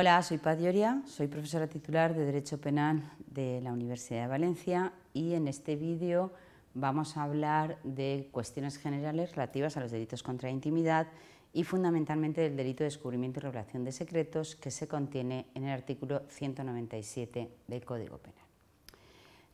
Hola, soy Paz soy profesora titular de Derecho Penal de la Universidad de Valencia y en este vídeo vamos a hablar de cuestiones generales relativas a los delitos contra la intimidad y fundamentalmente del delito de descubrimiento y revelación de secretos que se contiene en el artículo 197 del Código Penal.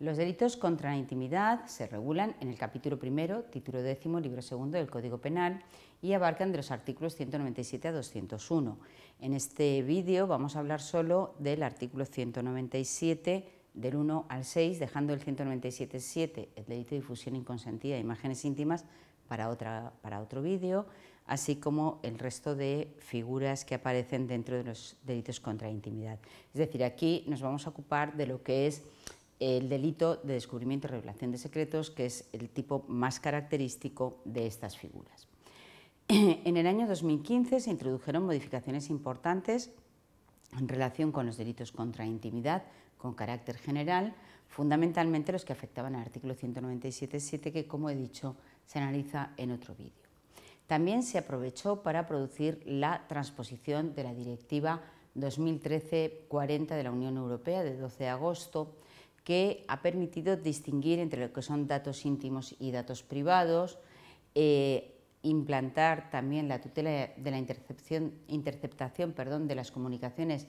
Los delitos contra la intimidad se regulan en el capítulo primero, título décimo, libro segundo del Código Penal y abarcan de los artículos 197 a 201. En este vídeo vamos a hablar solo del artículo 197 del 1 al 6, dejando el 197.7, el delito de difusión inconsentida de imágenes íntimas, para, para otro vídeo, así como el resto de figuras que aparecen dentro de los delitos contra intimidad. Es decir, aquí nos vamos a ocupar de lo que es el delito de descubrimiento y revelación de secretos, que es el tipo más característico de estas figuras. En el año 2015 se introdujeron modificaciones importantes en relación con los delitos contra intimidad con carácter general, fundamentalmente los que afectaban al artículo 197.7 que, como he dicho, se analiza en otro vídeo. También se aprovechó para producir la transposición de la Directiva 2013-40 de la Unión Europea de 12 de agosto, que ha permitido distinguir entre lo que son datos íntimos y datos privados, eh, implantar también la tutela de la interceptación perdón, de las comunicaciones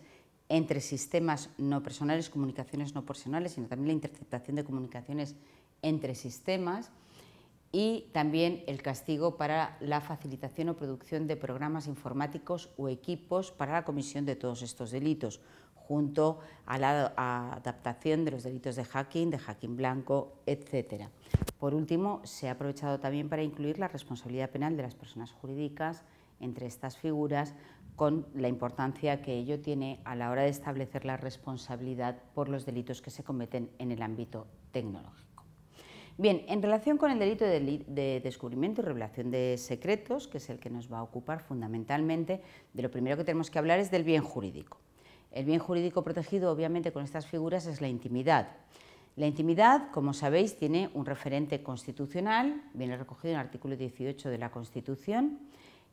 entre sistemas no personales, comunicaciones no personales, sino también la interceptación de comunicaciones entre sistemas y también el castigo para la facilitación o producción de programas informáticos o equipos para la comisión de todos estos delitos, junto a la adaptación de los delitos de hacking, de hacking blanco, etc. Por último, se ha aprovechado también para incluir la responsabilidad penal de las personas jurídicas entre estas figuras, con la importancia que ello tiene a la hora de establecer la responsabilidad por los delitos que se cometen en el ámbito tecnológico. Bien, en relación con el delito de descubrimiento y revelación de secretos, que es el que nos va a ocupar fundamentalmente, de lo primero que tenemos que hablar es del bien jurídico. El bien jurídico protegido, obviamente, con estas figuras es la intimidad. La intimidad, como sabéis, tiene un referente constitucional, viene recogido en el artículo 18 de la Constitución,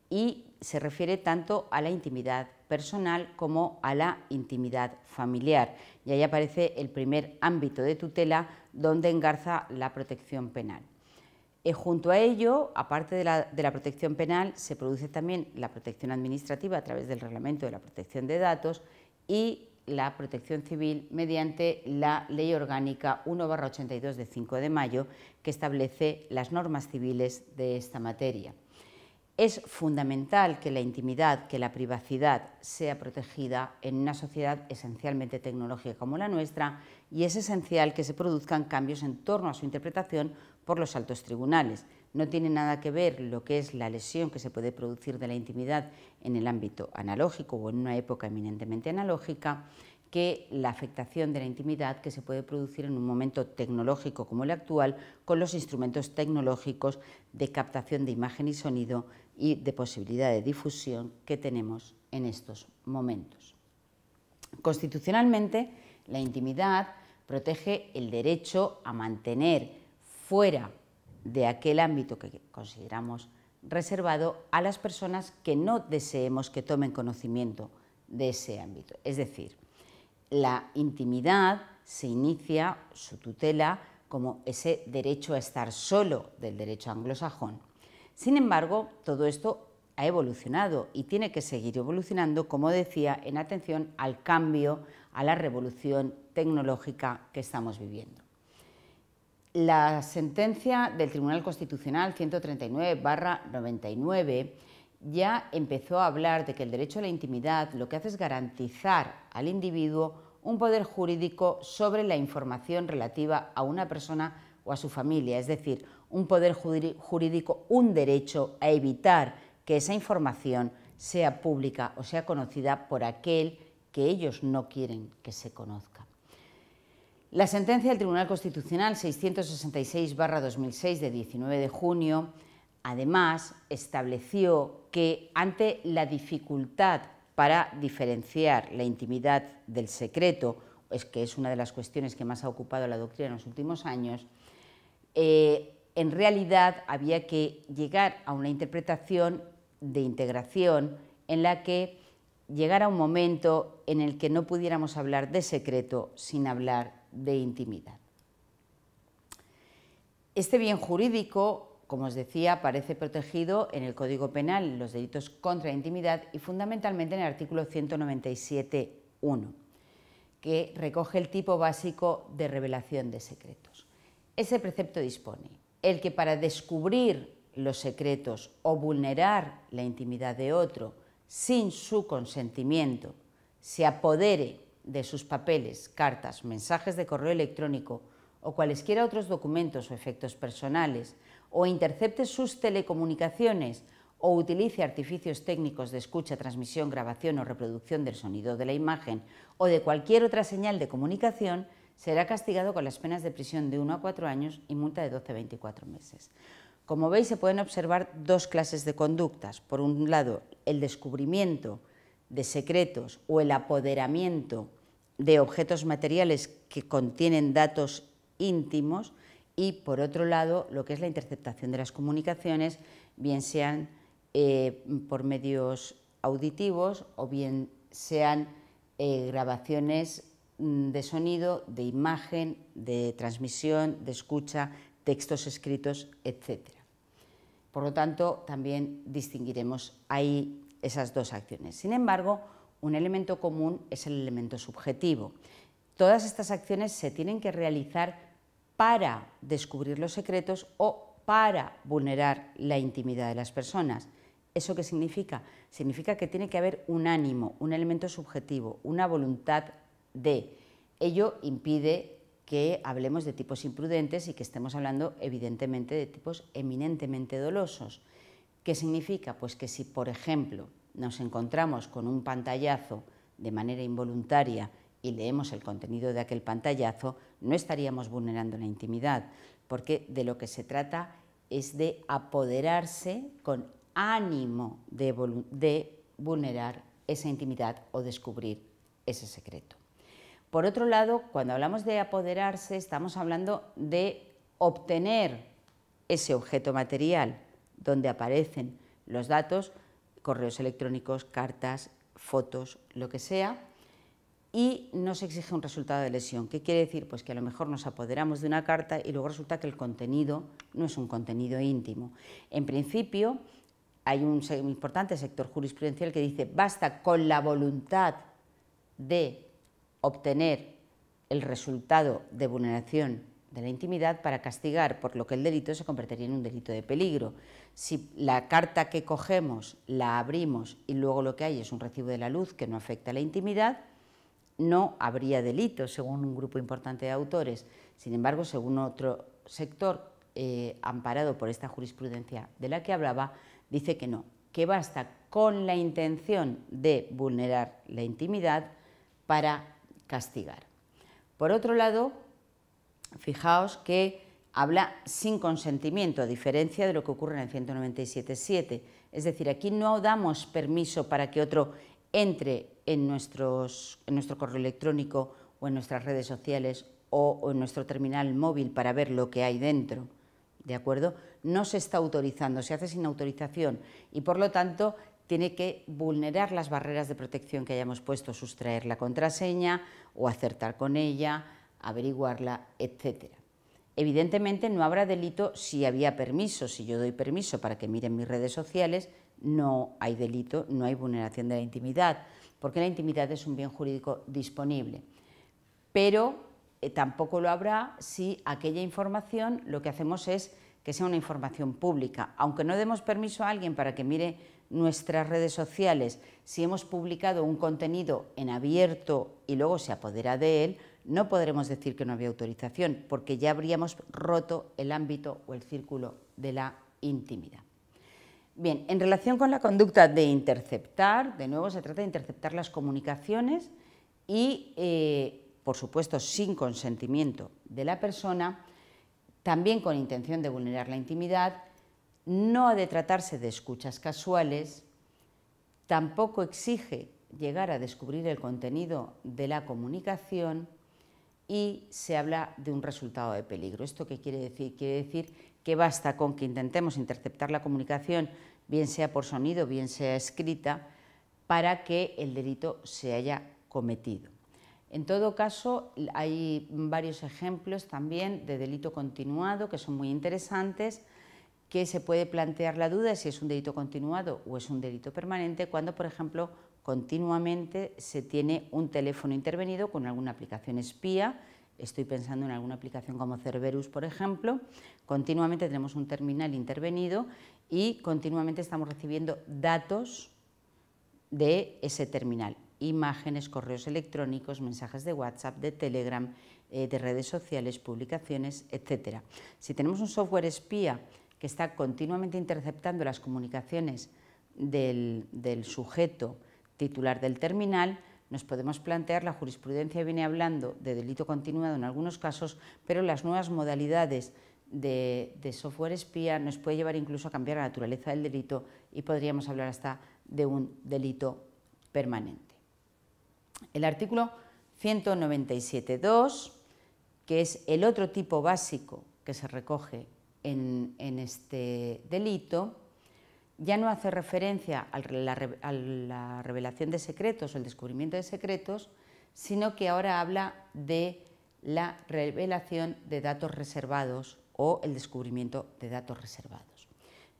y se refiere tanto a la intimidad personal como a la intimidad familiar. Y ahí aparece el primer ámbito de tutela donde engarza la protección penal. Eh, junto a ello, aparte de la, protección penal, se produce también la protección administrativa a través del reglamento de la protección de datos y la protección civil mediante la Ley Orgánica 1-82 de 5 de mayo, que establece las normas civiles de esta materia. Es fundamental que la intimidad, que la privacidad sea protegida en una sociedad esencialmente tecnológica como la nuestra y es esencial que se produzcan cambios en torno a su interpretación por los altos tribunales no tiene nada que ver lo que es la lesión que se puede producir de la intimidad en el ámbito analógico o en una época eminentemente analógica que la afectación de la intimidad que se puede producir en un momento tecnológico como el actual con los instrumentos tecnológicos de captación de imagen y sonido y de posibilidad de difusión que tenemos en estos momentos. Constitucionalmente, la intimidad protege el derecho a mantener fuera de aquel ámbito que consideramos reservado a las personas que no deseemos que tomen conocimiento de ese ámbito. Es decir, la intimidad se inicia su tutela como ese derecho a estar solo del derecho anglosajón. Sin embargo, todo esto ha evolucionado y tiene que seguir evolucionando, como decía, en atención al cambio, a la revolución tecnológica que estamos viviendo. La sentencia del Tribunal Constitucional 139-99 ya empezó a hablar de que el derecho a la intimidad lo que hace es garantizar al individuo un poder jurídico sobre la información relativa a una persona o a su familia, es decir, un poder jurídico, un derecho a evitar que esa información sea pública o sea conocida por aquel que ellos no quieren que se conozca. La sentencia del Tribunal Constitucional 666-2006 de 19 de junio, además, estableció que ante la dificultad para diferenciar la intimidad del secreto, es que es una de las cuestiones que más ha ocupado la doctrina en los últimos años, eh, en realidad había que llegar a una interpretación de integración en la que llegara un momento en el que no pudiéramos hablar de secreto sin hablar de intimidad. Este bien jurídico, como os decía, parece protegido en el Código Penal, los delitos contra la intimidad y fundamentalmente en el artículo 197.1, que recoge el tipo básico de revelación de secretos. Ese precepto dispone el que para descubrir los secretos o vulnerar la intimidad de otro sin su consentimiento se apodere de sus papeles, cartas, mensajes de correo electrónico o cualesquiera otros documentos o efectos personales, o intercepte sus telecomunicaciones o utilice artificios técnicos de escucha, transmisión, grabación o reproducción del sonido de la imagen o de cualquier otra señal de comunicación, será castigado con las penas de prisión de 1 a 4 años y multa de 12 a 24 meses. Como veis, se pueden observar dos clases de conductas. Por un lado, el descubrimiento de secretos o el apoderamiento de objetos materiales que contienen datos íntimos y, por otro lado, lo que es la interceptación de las comunicaciones, bien sean eh, por medios auditivos o bien sean eh, grabaciones mm, de sonido, de imagen, de transmisión, de escucha, textos escritos, etc. Por lo tanto, también distinguiremos ahí esas dos acciones. Sin embargo, un elemento común es el elemento subjetivo. Todas estas acciones se tienen que realizar para descubrir los secretos o para vulnerar la intimidad de las personas. ¿Eso qué significa? Significa que tiene que haber un ánimo, un elemento subjetivo, una voluntad de. Ello impide que hablemos de tipos imprudentes y que estemos hablando evidentemente de tipos eminentemente dolosos. ¿Qué significa? Pues que si, por ejemplo, nos encontramos con un pantallazo de manera involuntaria y leemos el contenido de aquel pantallazo, no estaríamos vulnerando la intimidad, porque de lo que se trata es de apoderarse con ánimo de, vulnerar esa intimidad o descubrir ese secreto. Por otro lado, cuando hablamos de apoderarse, estamos hablando de obtener ese objeto material, donde aparecen los datos, correos electrónicos, cartas, fotos, lo que sea, y no se exige un resultado de lesión. ¿Qué quiere decir? Pues que a lo mejor nos apoderamos de una carta y luego resulta que el contenido no es un contenido íntimo. En principio, hay un importante sector jurisprudencial que dice basta con la voluntad de obtener el resultado de vulneración de la intimidad para castigar, por lo que el delito se convertiría en un delito de peligro. Si la carta que cogemos la abrimos y luego lo que hay es un recibo de la luz que no afecta a la intimidad, no habría delito, según un grupo importante de autores. Sin embargo, según otro sector eh, amparado por esta jurisprudencia de la que hablaba, dice que no, que basta con la intención de vulnerar la intimidad para castigar. Por otro lado, fijaos que habla sin consentimiento, a diferencia de lo que ocurre en el 197.7. Es decir, aquí no damos permiso para que otro entre en, nuestro correo electrónico o en nuestras redes sociales o, en nuestro terminal móvil para ver lo que hay dentro. ¿De acuerdo? No se está autorizando, se hace sin autorización y por lo tanto tiene que vulnerar las barreras de protección que hayamos puesto, sustraer la contraseña o acertar con ella, averiguarla, etcétera. Evidentemente no habrá delito si había permiso, si yo doy permiso para que miren mis redes sociales, no hay delito, no hay vulneración de la intimidad, porque la intimidad es un bien jurídico disponible. Pero eh, tampoco lo habrá si aquella información lo que hacemos es que sea una información pública. Aunque no demos permiso a alguien para que mire nuestras redes sociales, si hemos publicado un contenido en abierto y luego se apodera de él, no podremos decir que no había autorización, porque ya habríamos roto el ámbito o el círculo de la intimidad. Bien, en relación con la conducta de interceptar, de nuevo se trata de interceptar las comunicaciones y, eh, por supuesto, sin consentimiento de la persona, también con intención de vulnerar la intimidad, no ha de tratarse de escuchas casuales, tampoco exige llegar a descubrir el contenido de la comunicación y se habla de un resultado de peligro. ¿Esto qué quiere decir? Quiere decir que basta con que intentemos interceptar la comunicación, bien sea por sonido, bien sea escrita, para que el delito se haya cometido. En todo caso, hay varios ejemplos también de delito continuado que son muy interesantes, que se puede plantear la duda si es un delito continuado o es un delito permanente, cuando, por ejemplo, continuamente se tiene un teléfono intervenido con alguna aplicación espía, estoy pensando en alguna aplicación como Cerberus, por ejemplo, continuamente tenemos un terminal intervenido y continuamente estamos recibiendo datos de ese terminal, imágenes, correos electrónicos, mensajes de WhatsApp, de Telegram, eh, de redes sociales, publicaciones, etc. Si tenemos un software espía que está continuamente interceptando las comunicaciones del, del sujeto, titular del terminal, nos podemos plantear, la jurisprudencia viene hablando de delito continuado en algunos casos, pero las nuevas modalidades de, software espía nos puede llevar incluso a cambiar la naturaleza del delito y podríamos hablar hasta de un delito permanente. El artículo 197.2, que es el otro tipo básico que se recoge en este delito, ya no hace referencia a la, revelación de secretos o el descubrimiento de secretos, sino que ahora habla de la revelación de datos reservados o el descubrimiento de datos reservados.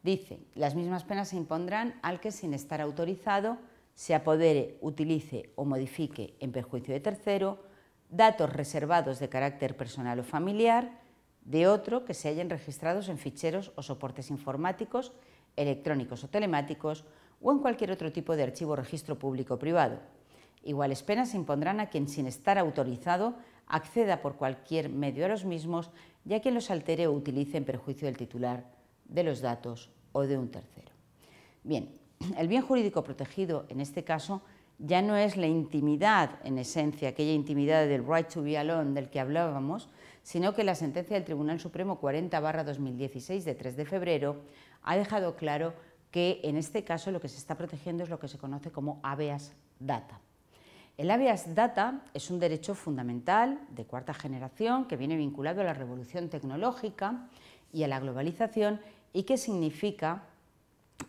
Dice, las mismas penas se impondrán al que sin estar autorizado se apodere, utilice o modifique en perjuicio de tercero datos reservados de carácter personal o familiar, de otro que se hayan registrados en ficheros o soportes informáticos, electrónicos o telemáticos o en cualquier otro tipo de archivo registro público o privado. Iguales penas se impondrán a quien sin estar autorizado acceda por cualquier medio a los mismos ya a quien los altere o utilice en perjuicio del titular de los datos o de un tercero. Bien, el bien jurídico protegido en este caso ya no es la intimidad en esencia, aquella intimidad del right to be alone del que hablábamos, sino que la sentencia del Tribunal Supremo 40-2016 de 3 de febrero ha dejado claro que en este caso lo que se está protegiendo es lo que se conoce como habeas data. El habeas data es un derecho fundamental de cuarta generación que viene vinculado a la revolución tecnológica y a la globalización y que significa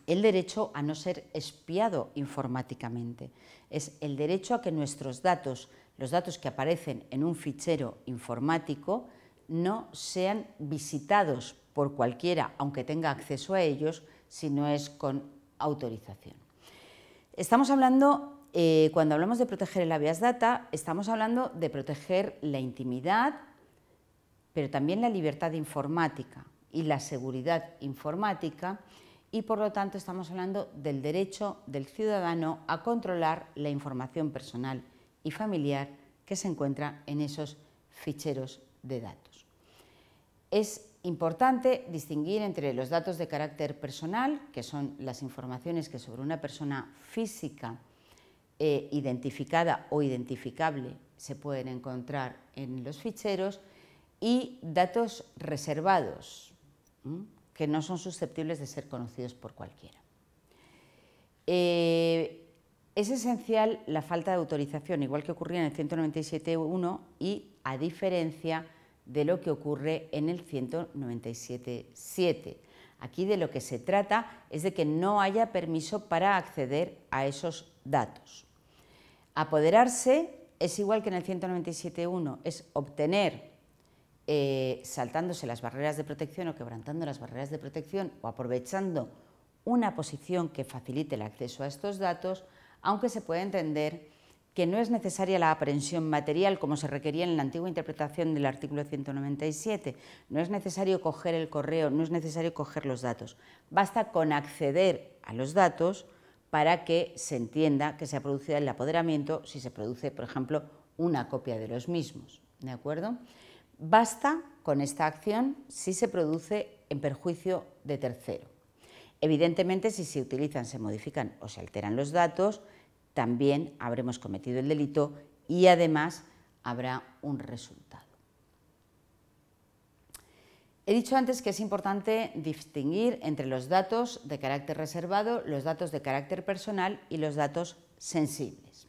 el derecho a no ser espiado informáticamente. Es el derecho a que nuestros datos los datos que aparecen en un fichero informático no sean visitados por cualquiera, aunque tenga acceso a ellos, si no es con autorización. Estamos hablando, eh, cuando hablamos de proteger el habeas data, estamos hablando de proteger la intimidad, pero también la libertad informática y la seguridad informática, y por lo tanto estamos hablando del derecho del ciudadano a controlar la información personal y familiar que se encuentra en esos ficheros de datos. Es importante distinguir entre los datos de carácter personal, que son las informaciones que sobre una persona física eh, identificada o identificable se pueden encontrar en los ficheros, y datos reservados, que no son susceptibles de ser conocidos por cualquiera. Eh, es esencial la falta de autorización, igual que ocurría en el 197.1 y a diferencia de lo que ocurre en el 197.7. Aquí de lo que se trata es de que no haya permiso para acceder a esos datos. Apoderarse es igual que en el 197.1, es obtener eh, saltándose las barreras de protección o quebrantando las barreras de protección o aprovechando una posición que facilite el acceso a estos datos aunque se puede entender que no es necesaria la aprehensión material como se requería en la antigua interpretación del artículo 197. No es necesario coger el correo, no es necesario coger los datos. Basta con acceder a los datos para que se entienda que se ha producido el apoderamiento si se produce, por ejemplo, una copia de los mismos. ¿De acuerdo? Basta con esta acción si se produce en perjuicio de tercero. Evidentemente, si se utilizan, se modifican o se alteran los datos, también habremos cometido el delito y además habrá un resultado. He dicho antes que es importante distinguir entre los datos de carácter reservado, los datos de carácter personal y los datos sensibles.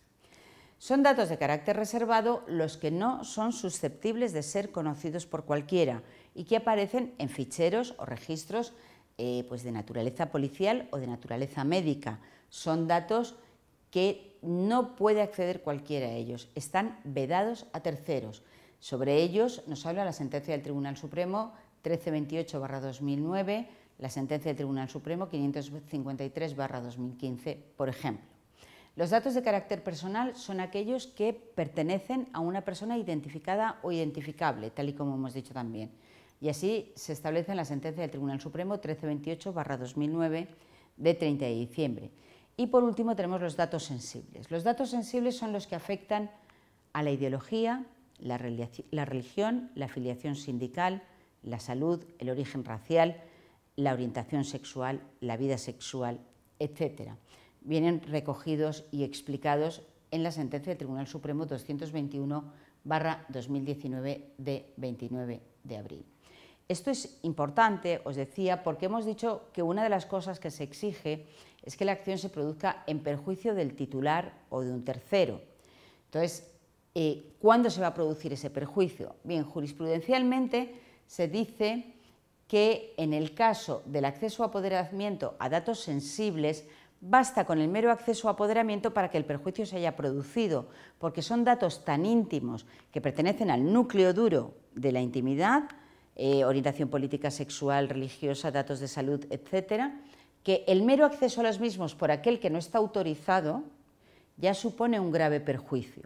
Son datos de carácter reservado los que no son susceptibles de ser conocidos por cualquiera y que aparecen en ficheros o registros eh, pues de naturaleza policial o de naturaleza médica. Son datos que no puede acceder cualquiera a ellos, están vedados a terceros. Sobre ellos nos habla la sentencia del Tribunal Supremo 1328-2009, la sentencia del Tribunal Supremo 553-2015, por ejemplo. Los datos de carácter personal son aquellos que pertenecen a una persona identificada o identificable, tal y como hemos dicho también. Y así se establece en la sentencia del Tribunal Supremo 1328-2009 de 30 de diciembre. Y por último tenemos los datos sensibles. Los datos sensibles son los que afectan a la ideología, la, religión, la afiliación sindical, la salud, el origen racial, la orientación sexual, la vida sexual, etc. Vienen recogidos y explicados en la sentencia del Tribunal Supremo 221 2019 de 29 de abril. Esto es importante, os decía, porque hemos dicho que una de las cosas que se exige es que la acción se produzca en perjuicio del titular o de un tercero. Entonces, eh, ¿cuándo se va a producir ese perjuicio? Bien, jurisprudencialmente se dice que en el caso del acceso a apoderamiento a datos sensibles, basta con el mero acceso a apoderamiento para que el perjuicio se haya producido, porque son datos tan íntimos que pertenecen al núcleo duro de la intimidad, eh, orientación política, sexual, religiosa, datos de salud, etcétera, que el mero acceso a los mismos por aquel que no está autorizado ya supone un grave perjuicio.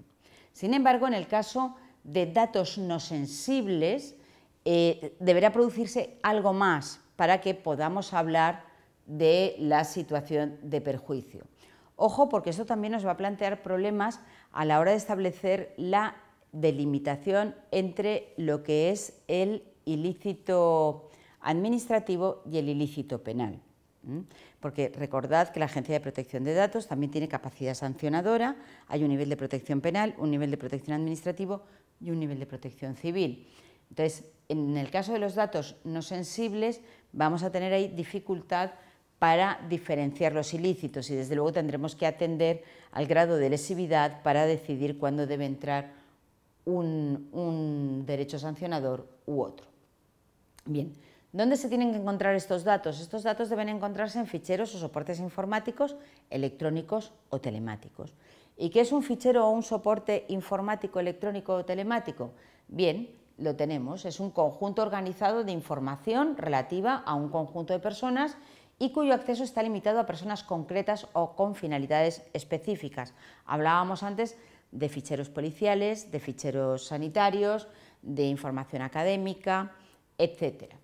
Sin embargo, en el caso de datos no sensibles, eh, deberá producirse algo más para que podamos hablar de la situación de perjuicio. Ojo, porque esto también nos va a plantear problemas a la hora de establecer la delimitación entre lo que es el ilícito administrativo y el ilícito penal. Porque recordad que la Agencia de Protección de Datos también tiene capacidad sancionadora, hay un nivel de protección penal, un nivel de protección administrativo y un nivel de protección civil. Entonces, en el caso de los datos no sensibles, vamos a tener ahí dificultad para diferenciar los ilícitos y desde luego tendremos que atender al grado de lesividad para decidir cuándo debe entrar un, un derecho sancionador u otro. Bien, ¿dónde se tienen que encontrar estos datos? Estos datos deben encontrarse en ficheros o soportes informáticos, electrónicos o telemáticos. ¿Y qué es un fichero o un soporte informático, electrónico o telemático? Bien, lo tenemos, es un conjunto organizado de información relativa a un conjunto de personas y cuyo acceso está limitado a personas concretas o con finalidades específicas. Hablábamos antes de ficheros policiales, de ficheros sanitarios, de información académica, etc.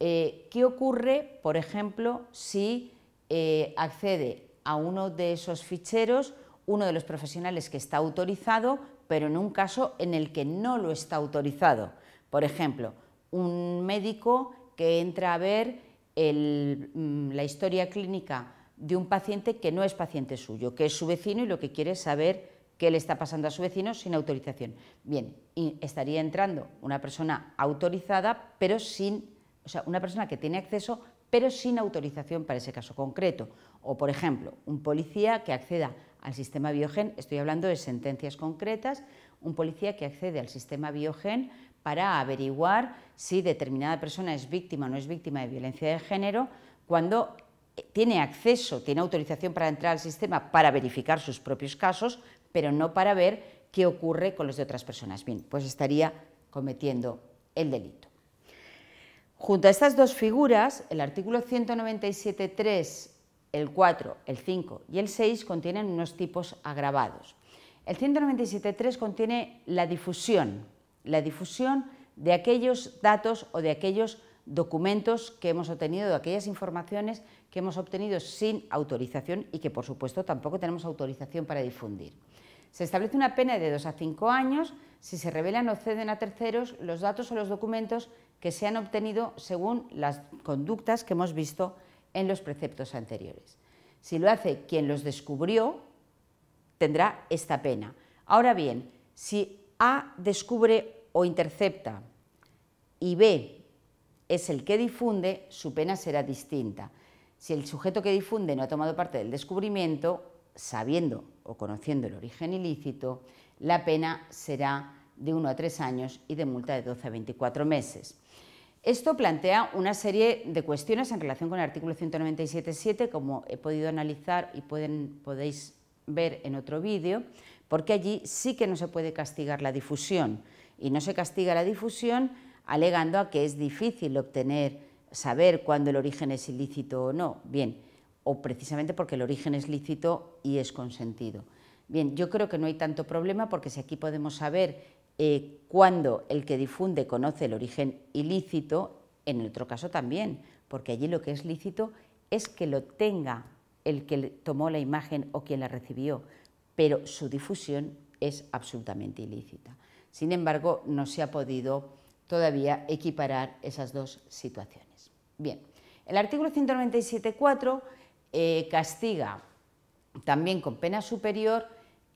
Eh, ¿Qué ocurre, por ejemplo, si eh, accede a uno de esos ficheros uno de los profesionales que está autorizado, pero en un caso en el que no lo está autorizado? Por ejemplo, un médico que entra a ver mm, la historia clínica de un paciente que no es paciente suyo, que es su vecino y lo que quiere es saber le está pasando a su vecino sin autorización. Bien, estaría entrando una persona autorizada, pero sin, o sea, una persona que tiene acceso, pero sin autorización para ese caso concreto. O, por ejemplo, un policía que acceda al sistema biogen, estoy hablando de sentencias concretas, un policía que accede al sistema biogen para averiguar si determinada persona es víctima o no es víctima de violencia de género, cuando tiene acceso, tiene autorización para entrar al sistema para verificar sus propios casos, pero no para ver qué ocurre con los de otras personas. Bien, pues estaría cometiendo el delito. Junto a estas dos figuras, el artículo 197.3, el 4, el 5 y el 6 contienen unos tipos agravados. El 197.3 contiene la difusión, la difusión de aquellos datos o de aquellos documentos que hemos obtenido, de aquellas informaciones que hemos obtenido sin autorización y que, por supuesto, tampoco tenemos autorización para difundir. Se establece una pena de 2 a 5 años si se revelan o ceden a terceros los datos o los documentos que se han obtenido según las conductas que hemos visto en los preceptos anteriores. Si lo hace quien los descubrió, tendrá esta pena. Ahora bien, si A descubre o intercepta y B es el que difunde, su pena será distinta. Si el sujeto que difunde no ha tomado parte del descubrimiento, sabiendo o conociendo el origen ilícito, la pena será de 1 a 3 años y de multa de 12 a 24 meses. Esto plantea una serie de cuestiones en relación con el artículo 197.7, como he podido analizar y podéis ver en otro vídeo, porque allí sí que no se puede castigar la difusión y no se castiga la difusión alegando a que es difícil obtener saber cuándo el origen es ilícito o no. Bien, o precisamente porque el origen es lícito y es consentido. Bien, yo creo que no hay tanto problema porque si aquí podemos saber eh, cuándo el que difunde conoce el origen ilícito, en el otro caso también, porque allí lo que es lícito es que lo tenga el que tomó la imagen o quien la recibió, pero su difusión es absolutamente ilícita. Sin embargo, no se ha podido todavía equiparar esas dos situaciones. Bien, el artículo 197.4 eh, castiga también con pena superior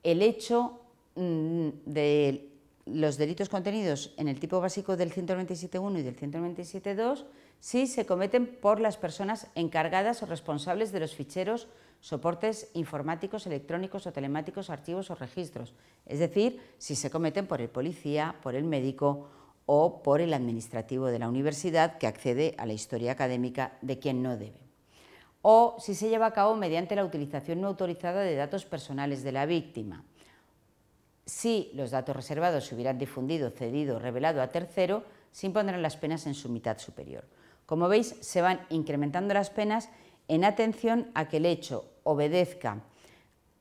el hecho mm, de los delitos contenidos en el tipo básico del 197.1 y del 197.2 si se cometen por las personas encargadas o responsables de los ficheros, soportes informáticos, electrónicos o telemáticos, archivos o registros, es decir, si se cometen por el policía, por el médico o por el administrativo de la universidad que accede a la historia académica de quien no debe. O si se lleva a cabo mediante la utilización no autorizada de datos personales de la víctima. Si los datos reservados se hubieran difundido, cedido o revelado a tercero, se impondrán las penas en su mitad superior. Como veis, se van incrementando las penas en atención a que el hecho obedezca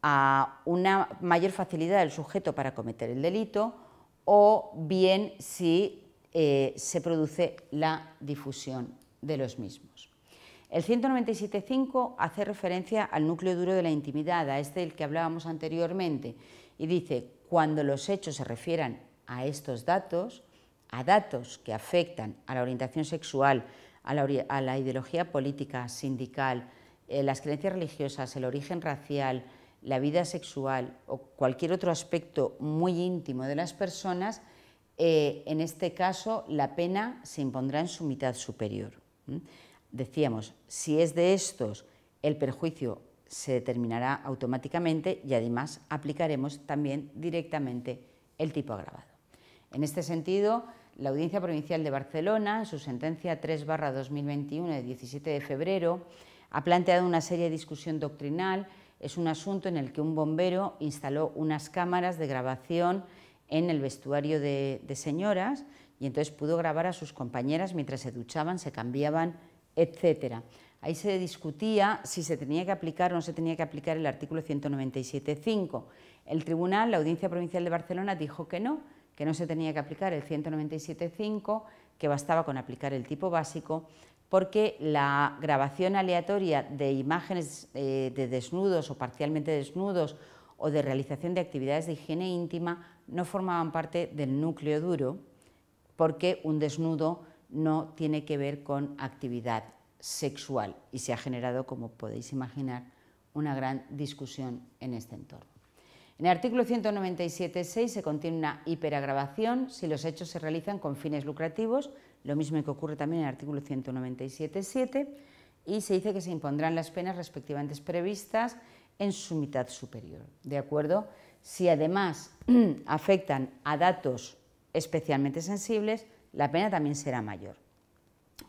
a una mayor facilidad del sujeto para cometer el delito o bien si eh, se produce la difusión de los mismos. El 197.5 hace referencia al núcleo duro de la intimidad, a este del que hablábamos anteriormente, y dice, cuando los hechos se refieran a estos datos, a datos que afectan a la orientación sexual, a la, ideología política, sindical, eh, las creencias religiosas, el origen racial, la vida sexual o cualquier otro aspecto muy íntimo de las personas, eh, en este caso la pena se impondrá en su mitad superior. Decíamos, si es de estos, el perjuicio se determinará automáticamente y además aplicaremos también directamente el tipo agravado. En este sentido, la Audiencia Provincial de Barcelona, en su sentencia 3-2021 de 17 de febrero, ha planteado una serie de discusión doctrinal es un asunto en el que un bombero instaló unas cámaras de grabación en el vestuario de, señoras y entonces pudo grabar a sus compañeras mientras se duchaban, se cambiaban, etc. Ahí se discutía si se tenía que aplicar o no se tenía que aplicar el artículo 197.5. El tribunal, la Audiencia Provincial de Barcelona, dijo que no, que no se tenía que aplicar el 197.5, que bastaba con aplicar el tipo básico, porque la grabación aleatoria de imágenes eh, de desnudos o parcialmente desnudos o de realización de actividades de higiene íntima no formaban parte del núcleo duro, porque un desnudo no tiene que ver con actividad sexual y se ha generado, como podéis imaginar, una gran discusión en este entorno. En el artículo 197.6 se contiene una hiperagravación si los hechos se realizan con fines lucrativos lo mismo que ocurre también en el artículo 197.7, y se dice que se impondrán las penas respectivamente previstas en su mitad superior. ¿De acuerdo? Si además afectan a datos especialmente sensibles, la pena también será mayor.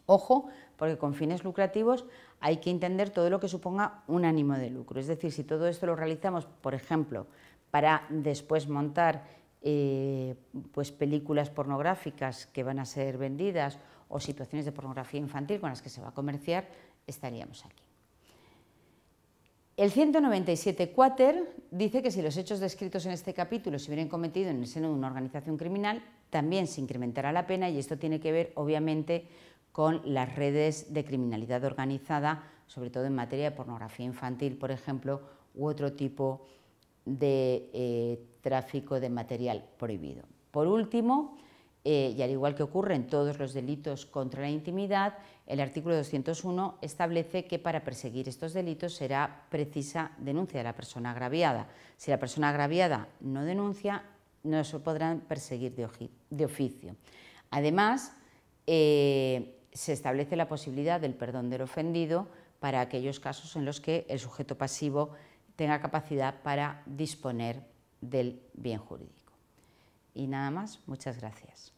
Ojo, porque con fines lucrativos hay que entender todo lo que suponga un ánimo de lucro. Es decir, si todo esto lo realizamos, por ejemplo, para después montar eh, pues películas pornográficas que van a ser vendidas o situaciones de pornografía infantil con las que se va a comerciar, estaríamos aquí. El 197 quater dice que si los hechos descritos en este capítulo se hubieran cometido en el seno de una organización criminal, también se incrementará la pena y esto tiene que ver, obviamente, con las redes de criminalidad organizada, sobre todo en materia de pornografía infantil, por ejemplo, u otro tipo de eh, tráfico de material prohibido. Por último, eh, y al igual que ocurre en todos los delitos contra la intimidad, el artículo 201 establece que para perseguir estos delitos será precisa denuncia de la persona agraviada. Si la persona agraviada no denuncia, no se podrán perseguir de, oficio. Además, eh, se establece la posibilidad del perdón del ofendido para aquellos casos en los que el sujeto pasivo tenga capacidad para disponer del bien jurídico. Y nada más, muchas gracias.